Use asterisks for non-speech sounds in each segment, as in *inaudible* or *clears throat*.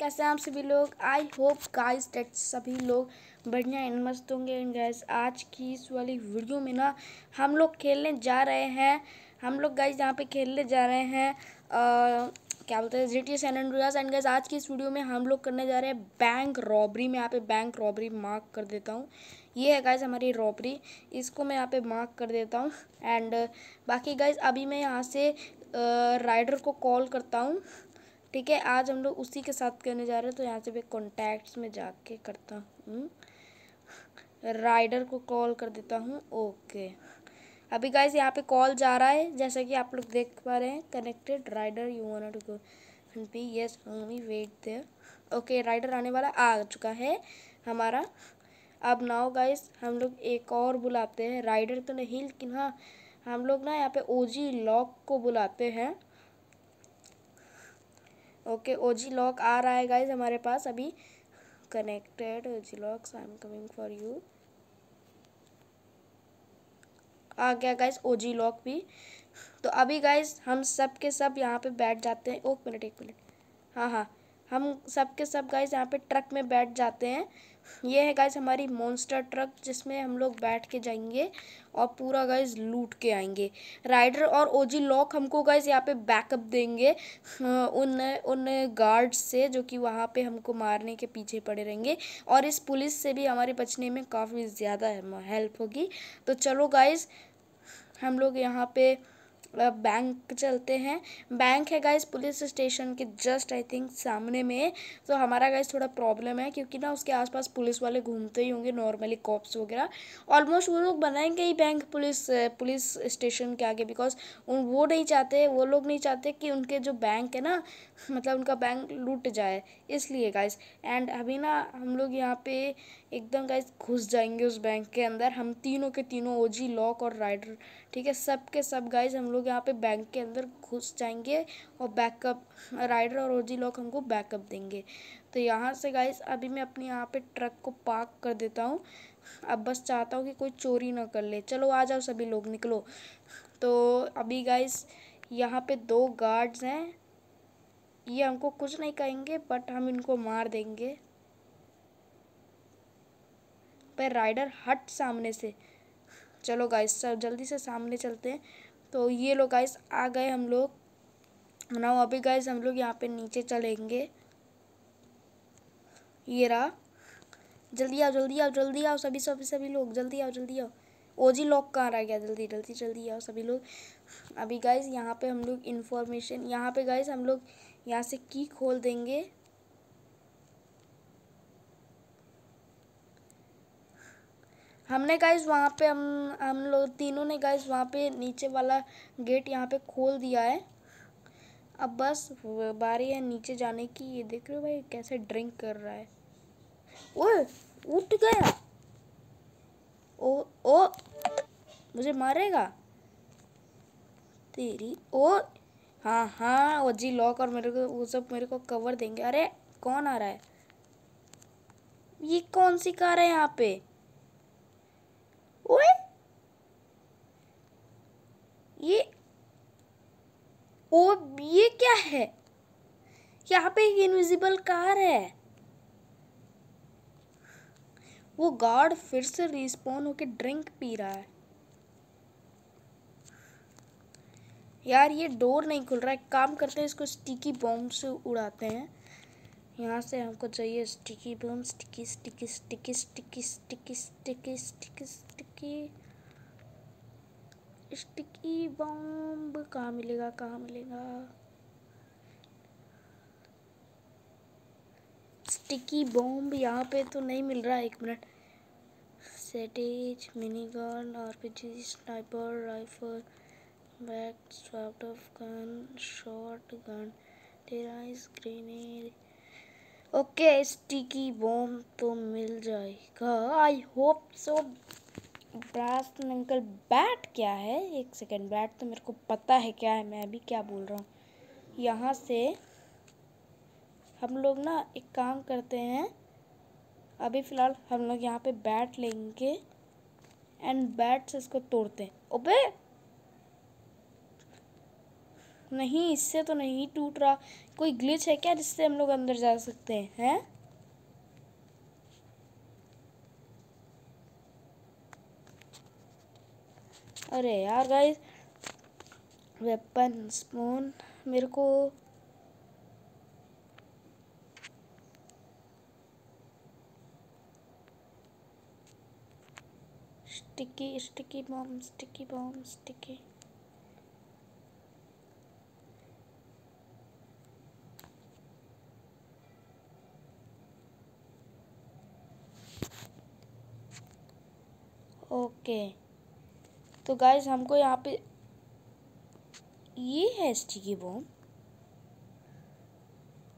कैसे हैं आप सभी लोग आई होप गाइस डेट सभी लोग बढ़िया एंड मस्त होंगे एंड गाइस आज की इस वाली वीडियो में ना हम लोग खेलने जा रहे हैं हम लोग गाइस यहाँ पे खेलने जा रहे हैं आ, क्या बोलते हैं G T San Andreas and guys आज की इस वीडियो में हम लोग करने जा रहे हैं बैंक रॉबरी मैं यहाँ पे बैंक रॉबरी मार्क कर देता हूँ ये है गाइज हमारी रॉबरी इसको मैं यहाँ पे मार्क कर देता हूँ एंड बाकी गाइज अभी मैं यहाँ से राइडर को कॉल करता हूँ ठीक है आज हम लोग उसी के साथ करने जा रहे हैं तो यहाँ से मैं कॉन्टैक्ट्स में जाके करता हूँ राइडर को कॉल कर देता हूँ ओके अभी गाइस यहाँ पे कॉल जा रहा है जैसा कि आप लोग देख पा रहे हैं connected rider you want to go be yes only wait there okay rider आने वाला आ चुका है हमारा अब नाउ गाइस हम लोग एक और बुलाते हैं राइडर तो नहीं लेकिन हाँ हम लोग ना यहाँ पे ओजी लॉक को बुलाते हैं ओके ओ जी लॉक आ रहा है गाइज हमारे पास अभी connected O G Locs I am coming for you आ गया गाइज ओ जी लॉक भी तो अभी गाइज हम सब के सब यहाँ पे बैठ जाते हैं एक मिनट एक मिनट हाँ हाँ हम सब के सब गाइज यहाँ पे ट्रक में बैठ जाते हैं ये है गाइज हमारी मॉन्स्टर ट्रक जिसमें हम लोग बैठ के जाएंगे और पूरा गाइज लूट के आएंगे राइडर और ओजी लॉक हमको गाइज यहाँ पे बैकअप देंगे उन उन गार्ड्स से जो कि वहाँ पे हमको मारने के पीछे पड़े रहेंगे और इस पुलिस से भी हमारे बचने में काफ़ी ज़्यादा हेल्प होगी तो चलो गाइज हम लोग यहाँ पर बैंक चलते हैं बैंक है गाइस पुलिस स्टेशन के जस्ट आई थिंक सामने में तो हमारा गाइस थोड़ा प्रॉब्लम है क्योंकि ना उसके आसपास पुलिस वाले घूमते ही होंगे नॉर्मली कॉप्स वगैरह ऑलमोस्ट वो लोग बनाएंगे ही बैंक पुलिस पुलिस स्टेशन के आगे बिकॉज उन वो नहीं चाहते वो लोग नहीं चाहते कि उनके जो बैंक है ना मतलब उनका बैंक लूट जाए इसलिए गाइस एंड अभी ना हम लोग यहाँ पे एकदम गाइस घुस जाएंगे उस बैंक के अंदर हम तीनों के तीनों ओजी लॉक और राइडर ठीक है सब के सब गाइस हम लोग लोग यहाँ पे बैंक के अंदर घुस जाएंगे और बैकअप राइडर और ओजी लोग हमको बैकअप देंगे तो यहाँ से गाइस अभी मैं अपने यहाँ पे ट्रक को पार्क कर देता हूँ अब बस चाहता हूँ कि कोई चोरी ना कर ले चलो आ जाओ सभी लोग निकलो तो अभी गाइस यहाँ पे दो गार्ड्स हैं ये हमको कुछ नहीं कहेंगे बट हम इनको मार देंगे पर राइडर हट सामने से चलो गाइस सब जल्दी से सामने चलते हैं तो ये लोग गाइस आ गए हम लोग ना अभी गाइस हम लोग यहाँ पे नीचे चलेंगे ये रहा जल्दी आओ जल्दी आओ जल्दी आओ सभी सभी सभी लोग जल्दी आओ जल्दी आओ ओजी लॉक कहाँ रह गया जल्दी जल्दी जल्दी आओ सभी लोग अभी गाइस यहाँ पे हम लोग इन्फॉर्मेशन यहाँ पे गाइस हम लोग यहाँ से की खोल देंगे हमने इस वहाँ पे हम हम लोग तीनों ने इस वहाँ पे नीचे वाला गेट यहाँ पे खोल दिया है अब बस बारी है नीचे जाने की ये देख रहे हो भाई कैसे ड्रिंक कर रहा है ओ उठ गया ओ ओ मुझे मारेगा तेरी ओ हाँ हाँ वो जी लॉक और मेरे को वो सब मेरे को कवर देंगे अरे कौन आ रहा है ये कौन सी कार है यहाँ पे ओ ये क्या है यहाँ पे एक इनविजिबल कार है वो गार्ड फिर से रिस्पॉन होके ड्रिंक पी रहा है यार ये डोर नहीं खुल रहा है काम करते हैं इसको स्टिकी बॉम्ब से उड़ाते हैं यहाँ से हमको चाहिए sticky bomb sticky sticky sticky sticky sticky sticky sticky sticky sticky bomb कहाँ मिलेगा कहाँ मिलेगा स्टिकी बॉम्ब यहाँ पे तो नहीं मिल रहा है एक मिनट सेटेज mini gun RPG sniper rifle बैक स्वाफ्ट ऑफ गन शॉर्ट गन टेराइस ग्रेनेड ओके स्टिकी बॉम्ब तो मिल जाएगा I hope so brass knuckle bat क्या है एक सेकेंड बैट तो मेरे को पता है क्या है मैं अभी क्या बोल रहा हूँ यहाँ से हम लोग ना एक काम करते हैं अभी फ़िलहाल हम लोग यहाँ पे बैट लेंगे एंड बैट से इसको तोड़ते हैं ओबे नहीं इससे तो नहीं टूट रहा कोई ग्लिच है क्या जिससे हम लोग अंदर जा सकते हैं हैं अरे यार गाइस वेपन स्पून मेरे को sticky sticky bomb sticky bomb sticky okay okay. तो गाइज हमको यहाँ पे ये है स्टिकी की बॉम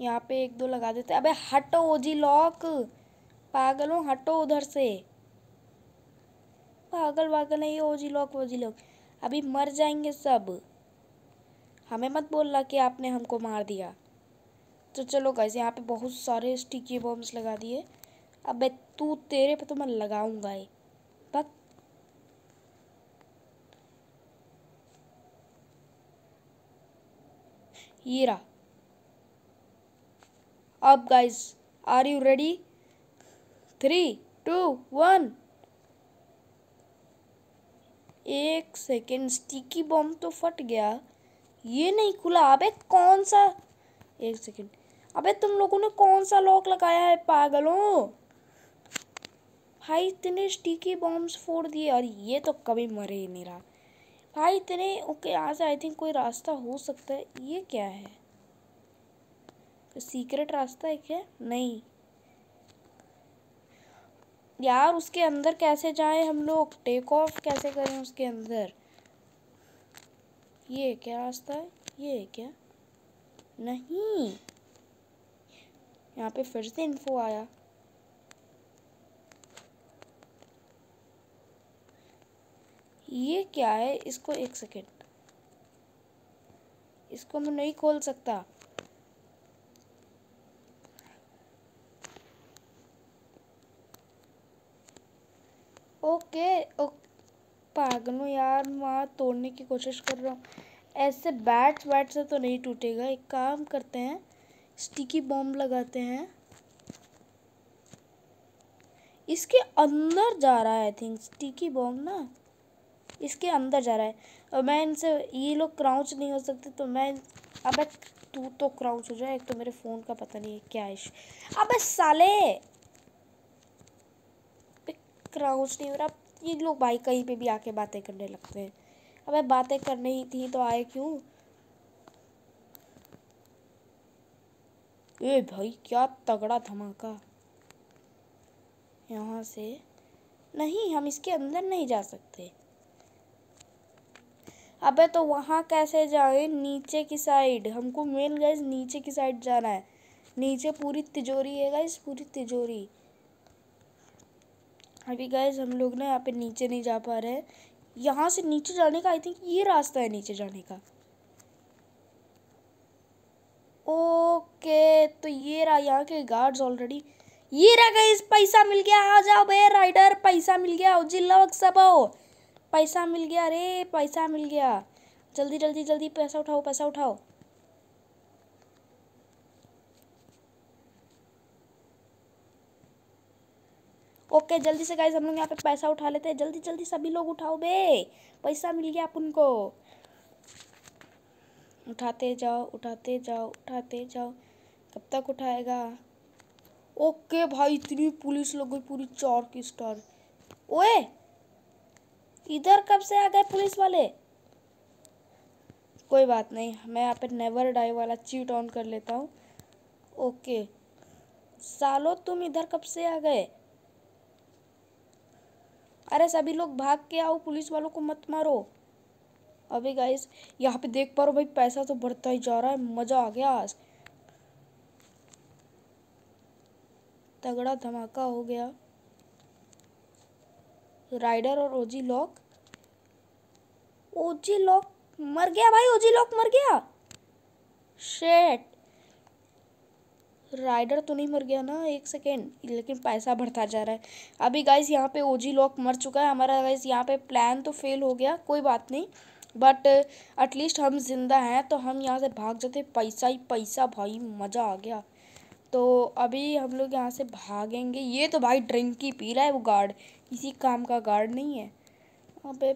यहाँ पे एक दो लगा देते अबे हटो जी लॉक पागलों हटो उधर से पागल वागल है ये ओजी लॉक ओजी लॉक अभी मर जाएंगे सब हमें मत बोलना कि आपने हमको मार दिया तो चलो गाइज यहाँ पे बहुत सारे स्टिकी बॉम्ब्स लगा दिए अबे तू तेरे पे तो मैं लगाऊंगा ही ये रहा अब guys are you ready three two one एक सेकेंड स्टिकी बॉम्ब तो फट गया ये नहीं खुला अबे कौन सा एक सेकेंड अबे तुम लोगों ने कौन सा लॉक लगाया है पागलों भाई इतने स्टिकी बॉम्ब फोड़ दिए और ये तो कभी मरे ही नहीं रहा भाई इतने ओके यहाँ से आई थिंक कोई रास्ता हो सकता है ये क्या है सीक्रेट रास्ता है क्या नहीं यार उसके अंदर कैसे जाएं हम लोग टेक ऑफ कैसे करें उसके अंदर ये क्या रास्ता है ये क्या नहीं यहाँ पे फिर से इन्फो आया ये क्या है इसको एक सेकेंड इसको मैं नहीं खोल सकता ओके पागल यार मैं तोड़ने की कोशिश कर रहा हूँ ऐसे बैट वैट से तो नहीं टूटेगा एक काम करते हैं स्टिकी बॉम्ब लगाते हैं इसके अंदर जा रहा है आई थिंक स्टिकी बॉम्ब ना इसके अंदर जा रहा है और मैं इनसे ये लोग क्राउच नहीं हो सकते तो मैं अब तू तो क्राउच हो जाए एक तो मेरे फ़ोन का पता नहीं है क्या इश अब साले क्राउच नहीं हो रहा ये लोग भाई कहीं पे भी आके बातें करने लगते हैं अब बातें करनी ही थी तो आए क्यों ए भाई क्या तगड़ा धमाका यहाँ से नहीं हम इसके अंदर नहीं जा सकते अबे तो वहाँ कैसे जाए नीचे की साइड हमको मेन गैस नीचे की साइड जाना है नीचे पूरी तिजोरी है गैस पूरी तिजोरी अभी गैस हम लोग ना यहाँ पे नीचे नहीं जा पा रहे हैं यहाँ से नीचे जाने का आई थिंक ये रास्ता है नीचे जाने का ओके तो ये रहा यहाँ के गार्ड्स ऑलरेडी ये रहा गैस पैसा मिल गया आ जाओ भैया राइडर पैसा मिल गया जिला सब पैसा मिल गया अरे पैसा मिल गया जल्दी जल्दी जल्दी पैसा उठाओ पैसा उठाओ ओके जल्दी से गाइज हम लोग यहाँ पे पैसा उठा लेते हैं जल्दी जल्दी सभी लोग उठाओ बे पैसा मिल गया अपन को उठाते जाओ उठाते जाओ उठाते जाओ कब तक उठाएगा ओके भाई इतनी पुलिस लग गई पूरी चार की स्टार ओए इधर कब से आ गए पुलिस वाले कोई बात नहीं मैं यहाँ पे नेवर डाई वाला चीट ऑन कर लेता हूँ ओके सालो तुम इधर कब से आ गए अरे सभी लोग भाग के आओ पुलिस वालों को मत मारो अभी गाइस यहाँ पे देख पा रहे भाई पैसा तो बढ़ता ही जा रहा है मज़ा आ गया आज तगड़ा धमाका हो गया राइडर और ओजी लॉक ओजी लॉक मर गया भाई ओजी लॉक मर गया शेट राइडर तो नहीं मर गया ना एक सेकेंड लेकिन पैसा बढ़ता जा रहा है अभी गाइस यहाँ पे ओजी लॉक मर चुका है हमारा गाइस यहाँ पे प्लान तो फेल हो गया कोई बात नहीं बट एटलीस्ट हम जिंदा हैं तो हम यहाँ से भाग जाते पैसा ही पैसा भाई मज़ा आ गया तो अभी हम लोग यहाँ से भागेंगे ये तो भाई ड्रिंक ही पी रहा है वो गार्ड किसी काम का गार्ड नहीं है अबे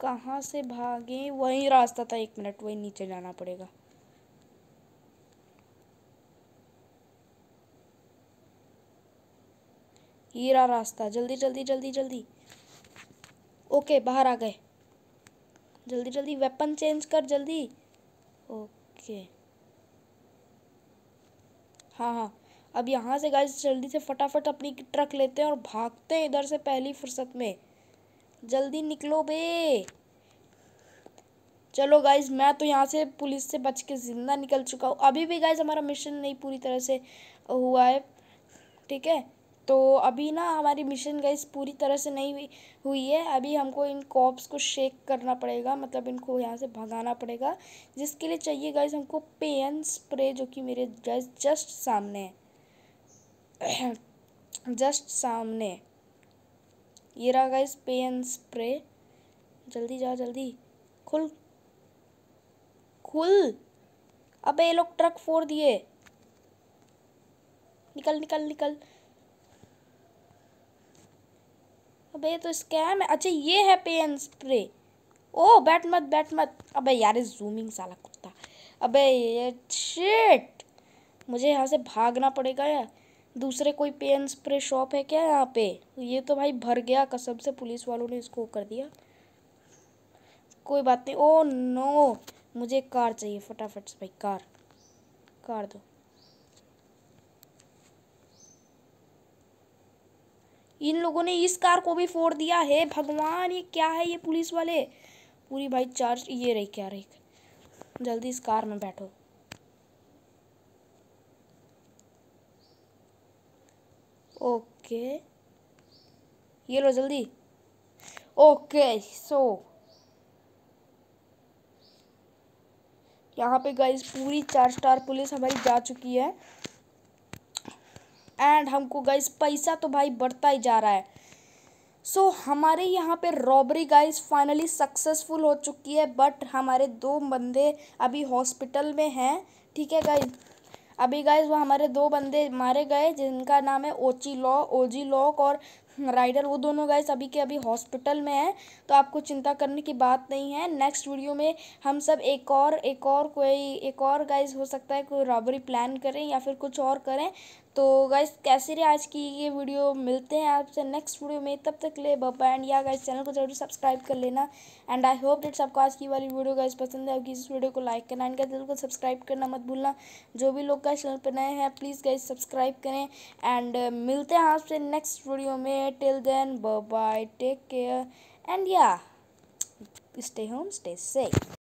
कहाँ से भागे वही रास्ता था एक मिनट वही नीचे जाना पड़ेगा ये रहा रास्ता जल्दी जल्दी जल्दी जल्दी ओके बाहर आ गए जल्दी जल्दी वेपन चेंज कर जल्दी ओके हाँ हाँ अब यहाँ से गाइस जल्दी से फटाफट अपनी ट्रक लेते हैं और भागते हैं इधर से पहली फुर्सत में जल्दी निकलो बे चलो गाइज मैं तो यहाँ से पुलिस से बच के ज़िंदा निकल चुका हूँ अभी भी गाइज हमारा मिशन नहीं पूरी तरह से हुआ है ठीक है तो अभी ना हमारी मिशन गाइज पूरी तरह से नहीं हुई है अभी हमको इन कॉप्स को शेक करना पड़ेगा मतलब इनको यहाँ से भगाना पड़ेगा जिसके लिए चाहिए गाइज हमको पेन स्प्रे जो कि मेरे गाइज जस्ट सामने है *clears throat* जस्ट सामने ये रहा गाइस पेन स्प्रे जल्दी जाओ जल्दी खुल खुल अबे ये लोग ट्रक फोड़ दिए निकल निकल निकल अबे तो स्कैम है अच्छा ये है पेन स्प्रे ओ बैट मत बैट मत अबे यार जूमिंग साला कुत्ता अबे ये शिट मुझे यहाँ से भागना पड़ेगा यार दूसरे कोई पेन स्प्रे शॉप है क्या यहाँ पे ये तो भाई भर गया कसम से पुलिस वालों ने इसको कर दिया कोई बात नहीं ओ नो मुझे कार चाहिए फटाफट से भाई कार कार दो इन लोगों ने इस कार को भी फोड़ दिया है भगवान ये क्या है ये पुलिस वाले पूरी भाई चार्ज ये रही क्या रही जल्दी इस कार में बैठो ओके ये लो जल्दी ओके सो यहाँ पे गाइस पूरी चार स्टार पुलिस हमारी जा चुकी है एंड हमको गाइस पैसा तो भाई बढ़ता ही जा रहा है सो so, हमारे यहाँ पे रॉबरी गाइस फाइनली सक्सेसफुल हो चुकी है बट हमारे दो बंदे अभी हॉस्पिटल में हैं ठीक है गाइस अभी गाइज वो हमारे दो बंदे मारे गए जिनका नाम है ओची लॉ ओजी लॉक और राइडर वो दोनों गाइज अभी के अभी हॉस्पिटल में हैं तो आपको चिंता करने की बात नहीं है नेक्स्ट वीडियो में हम सब एक और एक और कोई एक और गाइज हो सकता है कोई रॉबरी प्लान करें या फिर कुछ और करें तो गाइस कैसी रही आज की ये वीडियो मिलते हैं आपसे नेक्स्ट वीडियो में तब तक ले बाबा एंड या गाइस चैनल को जरूर सब्सक्राइब कर लेना एंड आई होप डेट्स आपको आज की वाली वीडियो गाइस पसंद है आपकी इस वीडियो को लाइक करना एंड गाइस जरूर सब्सक्राइब करना मत भूलना जो भी लोग का चैनल पर नए हैं प्लीज़ गाइस सब्सक्राइब करें एंड uh, मिलते हैं आपसे नेक्स्ट वीडियो में till then bye take care and yeah stay home stay safe